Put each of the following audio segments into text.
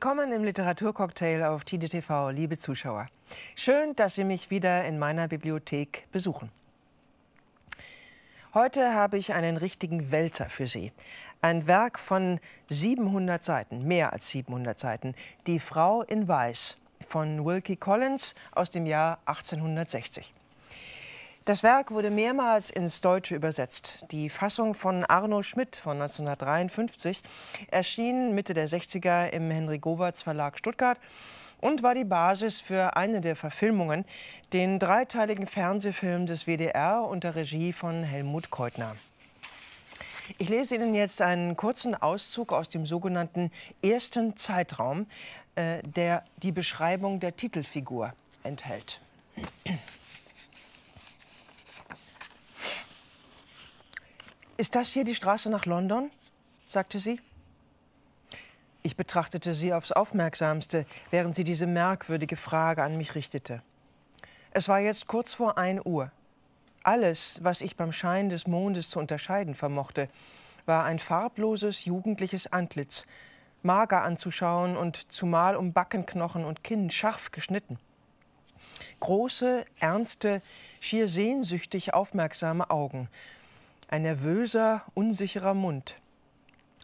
Willkommen im Literaturcocktail auf TDTV, liebe Zuschauer. Schön, dass Sie mich wieder in meiner Bibliothek besuchen. Heute habe ich einen richtigen Wälzer für Sie. Ein Werk von 700 Seiten, mehr als 700 Seiten. Die Frau in Weiß von Wilkie Collins aus dem Jahr 1860. Das Werk wurde mehrmals ins Deutsche übersetzt. Die Fassung von Arno Schmidt von 1953 erschien Mitte der 60er im Henry Goberts Verlag Stuttgart und war die Basis für eine der Verfilmungen, den dreiteiligen Fernsehfilm des WDR unter Regie von Helmut Keutner. Ich lese Ihnen jetzt einen kurzen Auszug aus dem sogenannten ersten Zeitraum, äh, der die Beschreibung der Titelfigur enthält. Ist das hier die Straße nach London? sagte sie. Ich betrachtete sie aufs aufmerksamste, während sie diese merkwürdige Frage an mich richtete. Es war jetzt kurz vor 1 Uhr. Alles, was ich beim Schein des Mondes zu unterscheiden vermochte, war ein farbloses, jugendliches Antlitz, mager anzuschauen und zumal um Backenknochen und Kinn scharf geschnitten. Große, ernste, schier sehnsüchtig aufmerksame Augen ein nervöser, unsicherer Mund,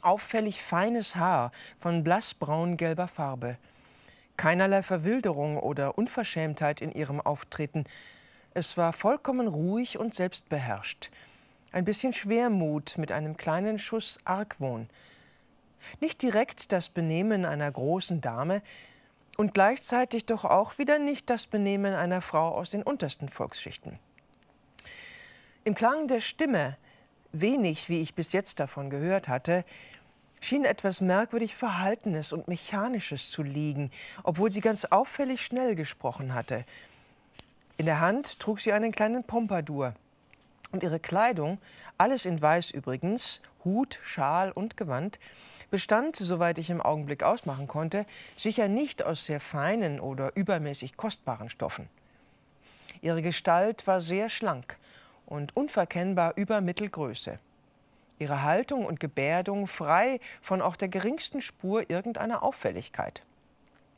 auffällig feines Haar von blassbraun-gelber Farbe, keinerlei Verwilderung oder Unverschämtheit in ihrem Auftreten. Es war vollkommen ruhig und selbstbeherrscht. Ein bisschen Schwermut mit einem kleinen Schuss Argwohn. Nicht direkt das Benehmen einer großen Dame und gleichzeitig doch auch wieder nicht das Benehmen einer Frau aus den untersten Volksschichten. Im Klang der Stimme wenig, wie ich bis jetzt davon gehört hatte, schien etwas merkwürdig Verhaltenes und Mechanisches zu liegen, obwohl sie ganz auffällig schnell gesprochen hatte. In der Hand trug sie einen kleinen Pompadour. Und ihre Kleidung, alles in Weiß übrigens, Hut, Schal und Gewand, bestand, soweit ich im Augenblick ausmachen konnte, sicher nicht aus sehr feinen oder übermäßig kostbaren Stoffen. Ihre Gestalt war sehr schlank und unverkennbar über Mittelgröße. Ihre Haltung und Gebärdung frei von auch der geringsten Spur irgendeiner Auffälligkeit.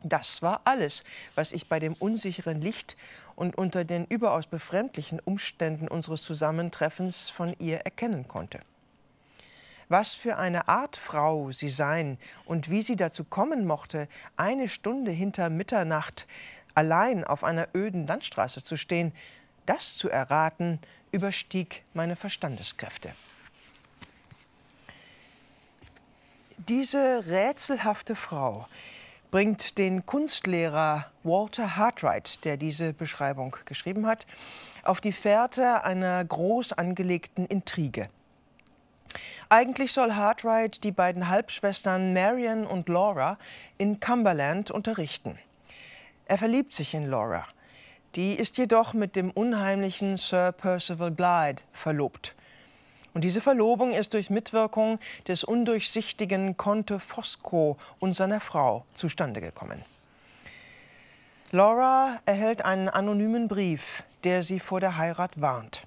Das war alles, was ich bei dem unsicheren Licht und unter den überaus befremdlichen Umständen unseres Zusammentreffens von ihr erkennen konnte. Was für eine Art Frau sie sein und wie sie dazu kommen mochte, eine Stunde hinter Mitternacht allein auf einer öden Landstraße zu stehen, das zu erraten, überstieg meine Verstandeskräfte. Diese rätselhafte Frau bringt den Kunstlehrer Walter Hartwright, der diese Beschreibung geschrieben hat, auf die Fährte einer groß angelegten Intrige. Eigentlich soll Hartwright die beiden Halbschwestern Marion und Laura in Cumberland unterrichten. Er verliebt sich in Laura. Die ist jedoch mit dem unheimlichen Sir Percival Glyde verlobt. Und diese Verlobung ist durch Mitwirkung des undurchsichtigen Conte Fosco und seiner Frau zustande gekommen. Laura erhält einen anonymen Brief, der sie vor der Heirat warnt.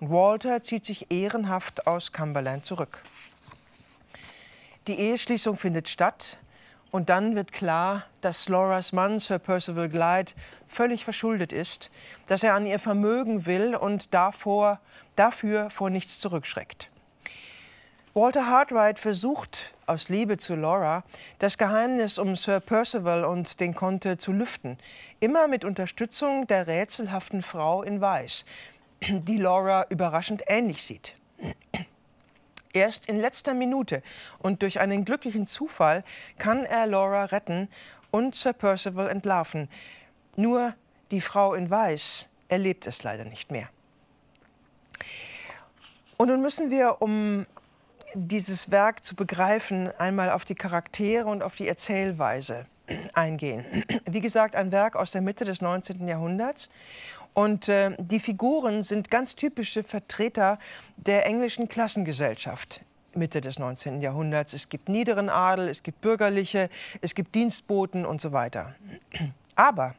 Und Walter zieht sich ehrenhaft aus Cumberland zurück. Die Eheschließung findet statt, und dann wird klar, dass Loras Mann, Sir Percival Glyde, völlig verschuldet ist, dass er an ihr Vermögen will und davor, dafür vor nichts zurückschreckt. Walter Hartwright versucht, aus Liebe zu Laura, das Geheimnis um Sir Percival und den Conte zu lüften. Immer mit Unterstützung der rätselhaften Frau in Weiß, die Laura überraschend ähnlich sieht erst in letzter Minute. Und durch einen glücklichen Zufall kann er Laura retten und Sir Percival entlarven. Nur die Frau in Weiß erlebt es leider nicht mehr. Und nun müssen wir, um dieses Werk zu begreifen, einmal auf die Charaktere und auf die Erzählweise eingehen. Wie gesagt, ein Werk aus der Mitte des 19. Jahrhunderts. Und äh, die Figuren sind ganz typische Vertreter der englischen Klassengesellschaft. Mitte des 19. Jahrhunderts. Es gibt niederen Adel, es gibt Bürgerliche, es gibt Dienstboten und so weiter. Aber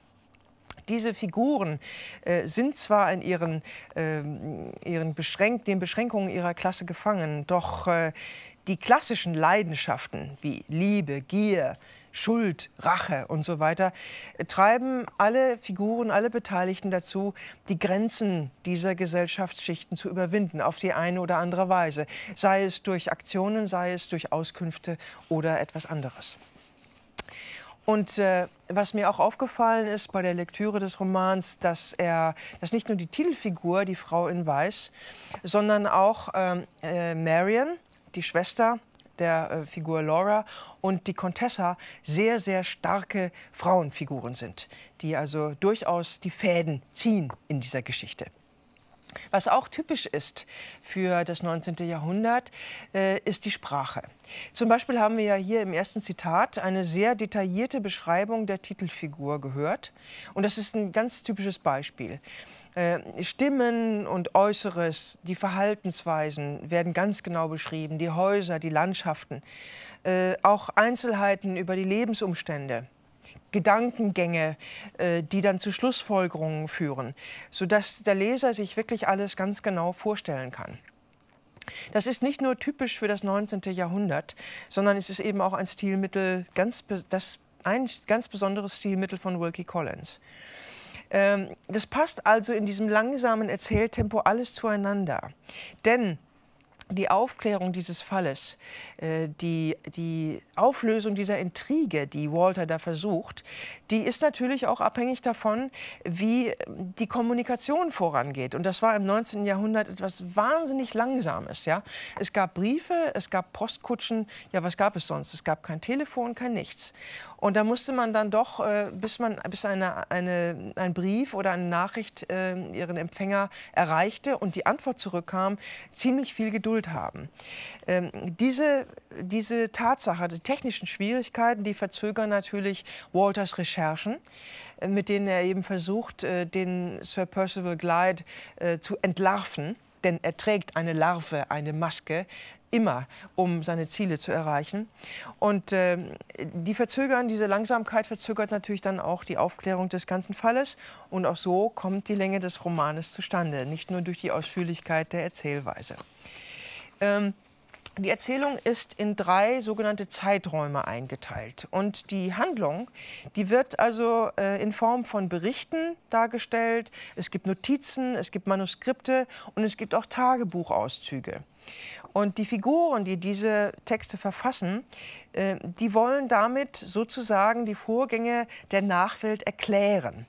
diese Figuren äh, sind zwar in ihren, äh, ihren Beschränk den Beschränkungen ihrer Klasse gefangen, doch äh, die klassischen Leidenschaften wie Liebe, Gier, Schuld, Rache und so weiter, treiben alle Figuren, alle Beteiligten dazu, die Grenzen dieser Gesellschaftsschichten zu überwinden, auf die eine oder andere Weise, sei es durch Aktionen, sei es durch Auskünfte oder etwas anderes. Und äh, was mir auch aufgefallen ist bei der Lektüre des Romans, dass er, dass nicht nur die Titelfigur, die Frau in Weiß, sondern auch äh, äh, Marion, die Schwester der äh, Figur Laura und die Contessa sehr, sehr starke Frauenfiguren sind, die also durchaus die Fäden ziehen in dieser Geschichte. Was auch typisch ist für das 19. Jahrhundert, äh, ist die Sprache. Zum Beispiel haben wir ja hier im ersten Zitat eine sehr detaillierte Beschreibung der Titelfigur gehört. Und das ist ein ganz typisches Beispiel. Äh, Stimmen und Äußeres, die Verhaltensweisen werden ganz genau beschrieben, die Häuser, die Landschaften, äh, auch Einzelheiten über die Lebensumstände. Gedankengänge, äh, die dann zu Schlussfolgerungen führen, sodass der Leser sich wirklich alles ganz genau vorstellen kann. Das ist nicht nur typisch für das 19. Jahrhundert, sondern es ist eben auch ein Stilmittel, ganz, das ein ganz besonderes Stilmittel von Wilkie Collins. Ähm, das passt also in diesem langsamen Erzähltempo alles zueinander. Denn die Aufklärung dieses Falles, äh, die, die Auflösung dieser Intrige, die Walter da versucht, die ist natürlich auch abhängig davon, wie ähm, die Kommunikation vorangeht. Und das war im 19. Jahrhundert etwas wahnsinnig Langsames. Ja? Es gab Briefe, es gab Postkutschen, ja, was gab es sonst? Es gab kein Telefon, kein nichts. Und da musste man dann doch, äh, bis, man, bis eine, eine, ein Brief oder eine Nachricht äh, ihren Empfänger erreichte und die Antwort zurückkam, ziemlich viel Geduld Schuld haben. Ähm, diese, diese Tatsache, die technischen Schwierigkeiten, die verzögern natürlich Walters Recherchen, äh, mit denen er eben versucht, äh, den Sir Percival Glyde äh, zu entlarven. Denn er trägt eine Larve, eine Maske, immer, um seine Ziele zu erreichen. Und äh, die verzögern, diese Langsamkeit verzögert natürlich dann auch die Aufklärung des ganzen Falles. Und auch so kommt die Länge des Romanes zustande, nicht nur durch die Ausführlichkeit der Erzählweise. Ähm, die Erzählung ist in drei sogenannte Zeiträume eingeteilt. Und die Handlung, die wird also äh, in Form von Berichten dargestellt. Es gibt Notizen, es gibt Manuskripte und es gibt auch Tagebuchauszüge. Und die Figuren, die diese Texte verfassen, äh, die wollen damit sozusagen die Vorgänge der Nachwelt erklären.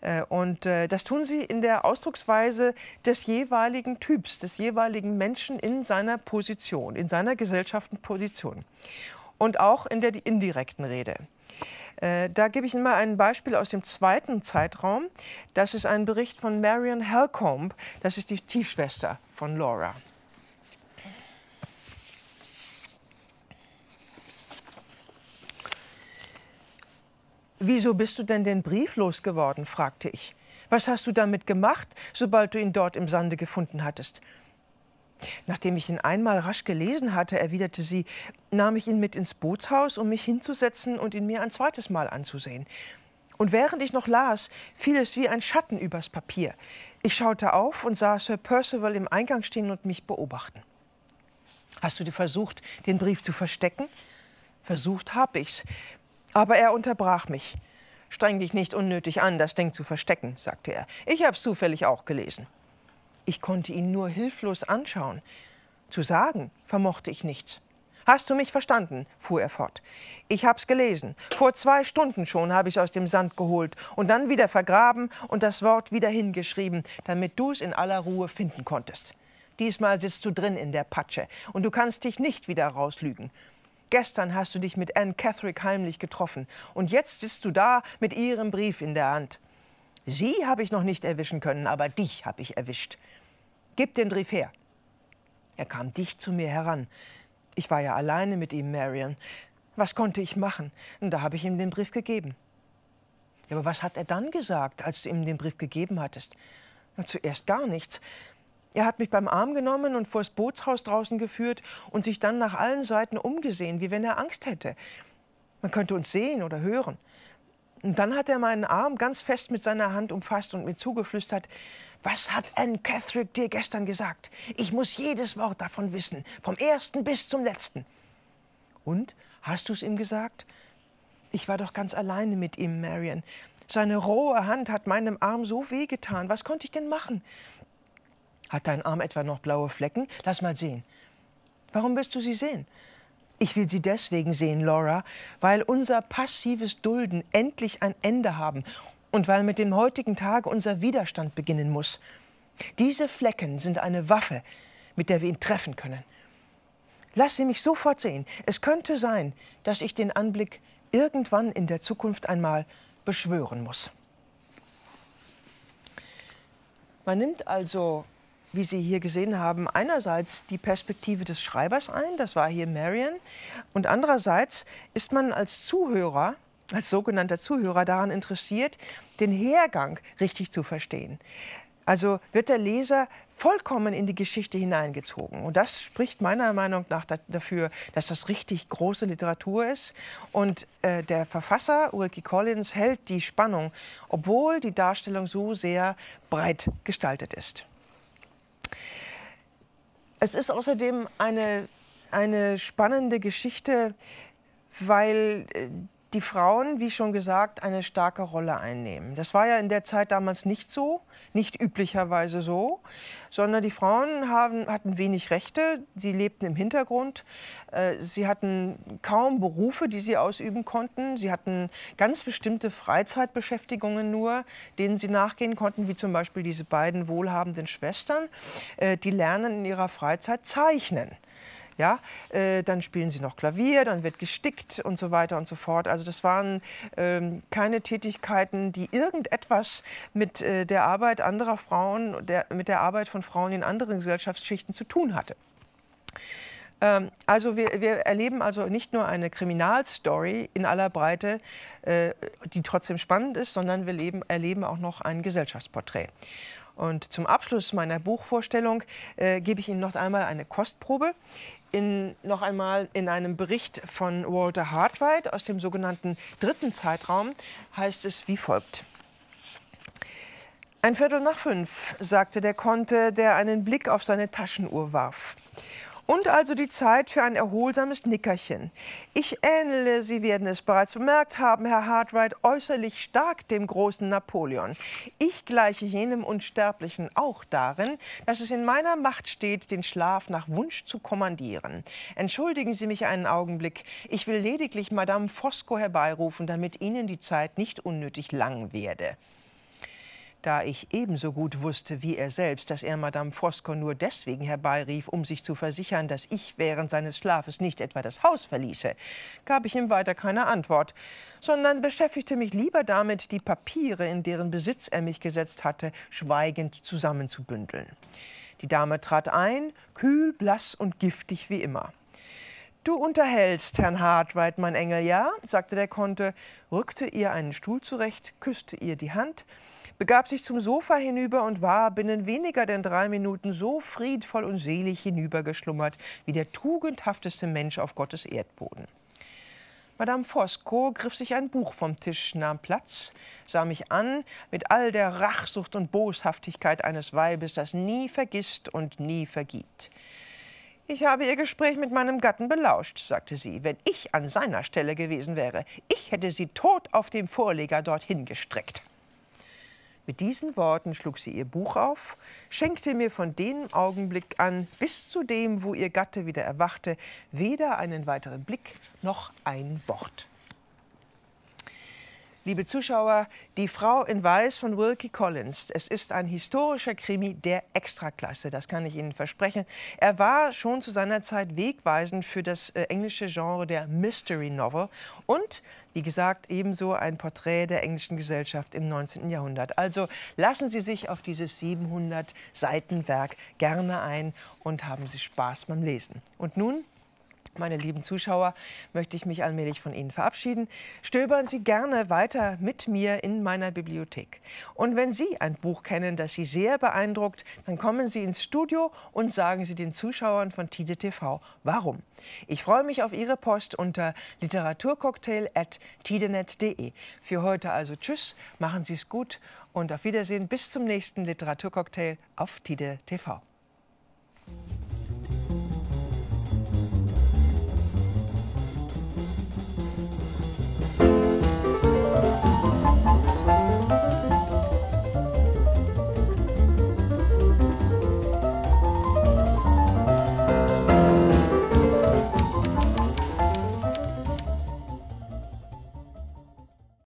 Äh, und äh, das tun sie in der Ausdrucksweise des jeweiligen Typs, des jeweiligen Menschen in seiner Position, in seiner gesellschaftlichen Position. Und auch in der indirekten Rede. Äh, da gebe ich Ihnen mal ein Beispiel aus dem zweiten Zeitraum. Das ist ein Bericht von Marion Halcombe. Das ist die Tiefschwester von Laura. Wieso bist du denn den Brief losgeworden? fragte ich. Was hast du damit gemacht, sobald du ihn dort im Sande gefunden hattest? Nachdem ich ihn einmal rasch gelesen hatte, erwiderte sie, nahm ich ihn mit ins Bootshaus, um mich hinzusetzen und ihn mir ein zweites Mal anzusehen. Und während ich noch las, fiel es wie ein Schatten übers Papier. Ich schaute auf und sah Sir Percival im Eingang stehen und mich beobachten. Hast du dir versucht, den Brief zu verstecken? Versucht habe ich's. Aber er unterbrach mich. Streng dich nicht unnötig an, das Ding zu verstecken, sagte er. Ich hab's zufällig auch gelesen. Ich konnte ihn nur hilflos anschauen. Zu sagen vermochte ich nichts. Hast du mich verstanden? fuhr er fort. Ich hab's gelesen. Vor zwei Stunden schon habe ich's aus dem Sand geholt und dann wieder vergraben und das Wort wieder hingeschrieben, damit du's in aller Ruhe finden konntest. Diesmal sitzt du drin in der Patsche und du kannst dich nicht wieder rauslügen. Gestern hast du dich mit Anne Catherick heimlich getroffen und jetzt sitzt du da mit ihrem Brief in der Hand. Sie habe ich noch nicht erwischen können, aber dich habe ich erwischt. Gib den Brief her. Er kam dicht zu mir heran. Ich war ja alleine mit ihm, Marion. Was konnte ich machen? Und da habe ich ihm den Brief gegeben. aber was hat er dann gesagt, als du ihm den Brief gegeben hattest? Zuerst gar nichts. Er hat mich beim Arm genommen und vor das Bootshaus draußen geführt und sich dann nach allen Seiten umgesehen, wie wenn er Angst hätte. Man könnte uns sehen oder hören. Und dann hat er meinen Arm ganz fest mit seiner Hand umfasst und mir zugeflüstert, was hat Anne Catherick dir gestern gesagt? Ich muss jedes Wort davon wissen, vom ersten bis zum letzten. Und, hast du es ihm gesagt? Ich war doch ganz alleine mit ihm, Marion. Seine rohe Hand hat meinem Arm so wehgetan. Was konnte ich denn machen? Hat dein Arm etwa noch blaue Flecken? Lass mal sehen. Warum willst du sie sehen? Ich will sie deswegen sehen, Laura, weil unser passives Dulden endlich ein Ende haben und weil mit dem heutigen Tag unser Widerstand beginnen muss. Diese Flecken sind eine Waffe, mit der wir ihn treffen können. Lass sie mich sofort sehen. Es könnte sein, dass ich den Anblick irgendwann in der Zukunft einmal beschwören muss. Man nimmt also wie Sie hier gesehen haben, einerseits die Perspektive des Schreibers ein, das war hier Marion, und andererseits ist man als Zuhörer als sogenannter Zuhörer daran interessiert, den Hergang richtig zu verstehen. Also wird der Leser vollkommen in die Geschichte hineingezogen. Und das spricht meiner Meinung nach dafür, dass das richtig große Literatur ist. Und äh, der Verfasser Ulrike Collins hält die Spannung, obwohl die Darstellung so sehr breit gestaltet ist. Es ist außerdem eine, eine spannende Geschichte, weil äh, die Frauen, wie schon gesagt, eine starke Rolle einnehmen. Das war ja in der Zeit damals nicht so, nicht üblicherweise so, sondern die Frauen haben, hatten wenig Rechte, sie lebten im Hintergrund, äh, sie hatten kaum Berufe, die sie ausüben konnten, sie hatten ganz bestimmte Freizeitbeschäftigungen nur, denen sie nachgehen konnten, wie zum Beispiel diese beiden wohlhabenden Schwestern, äh, die lernen in ihrer Freizeit zeichnen. Ja? Äh, dann spielen sie noch Klavier, dann wird gestickt und so weiter und so fort. Also das waren ähm, keine Tätigkeiten, die irgendetwas mit äh, der Arbeit anderer Frauen, der, mit der Arbeit von Frauen in anderen Gesellschaftsschichten zu tun hatte. Ähm, also wir, wir, erleben also nicht nur eine Kriminalstory in aller Breite, äh, die trotzdem spannend ist, sondern wir leben, erleben auch noch ein Gesellschaftsporträt. Und zum Abschluss meiner Buchvorstellung äh, gebe ich Ihnen noch einmal eine Kostprobe. In, noch einmal in einem Bericht von Walter Hartwright aus dem sogenannten dritten Zeitraum heißt es wie folgt. Ein Viertel nach fünf, sagte der Conte, der einen Blick auf seine Taschenuhr warf. Und also die Zeit für ein erholsames Nickerchen. Ich ähnele, Sie werden es bereits bemerkt haben, Herr Hartwright, äußerlich stark dem großen Napoleon. Ich gleiche jenem Unsterblichen auch darin, dass es in meiner Macht steht, den Schlaf nach Wunsch zu kommandieren. Entschuldigen Sie mich einen Augenblick. Ich will lediglich Madame Fosco herbeirufen, damit Ihnen die Zeit nicht unnötig lang werde da ich ebenso gut wusste wie er selbst, dass er Madame Frosko nur deswegen herbeirief, um sich zu versichern, dass ich während seines Schlafes nicht etwa das Haus verließe, gab ich ihm weiter keine Antwort, sondern beschäftigte mich lieber damit, die Papiere, in deren Besitz er mich gesetzt hatte, schweigend zusammenzubündeln. Die Dame trat ein, kühl, blass und giftig wie immer. Du unterhältst Herrn Hartweit, mein Engel, ja? sagte der Conte, rückte ihr einen Stuhl zurecht, küsste ihr die Hand, begab sich zum Sofa hinüber und war binnen weniger denn drei Minuten so friedvoll und selig hinübergeschlummert wie der tugendhafteste Mensch auf Gottes Erdboden. Madame Fosco griff sich ein Buch vom Tisch, nahm Platz, sah mich an mit all der Rachsucht und Boshaftigkeit eines Weibes, das nie vergisst und nie vergibt. Ich habe Ihr Gespräch mit meinem Gatten belauscht, sagte sie. Wenn ich an seiner Stelle gewesen wäre, ich hätte sie tot auf dem Vorleger dorthin gestreckt. Mit diesen Worten schlug sie ihr Buch auf, schenkte mir von dem Augenblick an bis zu dem, wo ihr Gatte wieder erwachte, weder einen weiteren Blick noch ein Wort liebe Zuschauer, Die Frau in Weiß von Wilkie Collins. Es ist ein historischer Krimi der Extraklasse, das kann ich Ihnen versprechen. Er war schon zu seiner Zeit wegweisend für das äh, englische Genre der Mystery Novel und, wie gesagt, ebenso ein Porträt der englischen Gesellschaft im 19. Jahrhundert. Also lassen Sie sich auf dieses 700 Seiten Werk gerne ein und haben Sie Spaß beim Lesen. Und nun meine lieben Zuschauer, möchte ich mich allmählich von Ihnen verabschieden. Stöbern Sie gerne weiter mit mir in meiner Bibliothek. Und wenn Sie ein Buch kennen, das Sie sehr beeindruckt, dann kommen Sie ins Studio und sagen Sie den Zuschauern von Tide TV, warum. Ich freue mich auf Ihre Post unter literaturcocktail.tidenet.de. Für heute also Tschüss, machen Sie es gut und auf Wiedersehen bis zum nächsten Literaturcocktail auf Tide TV.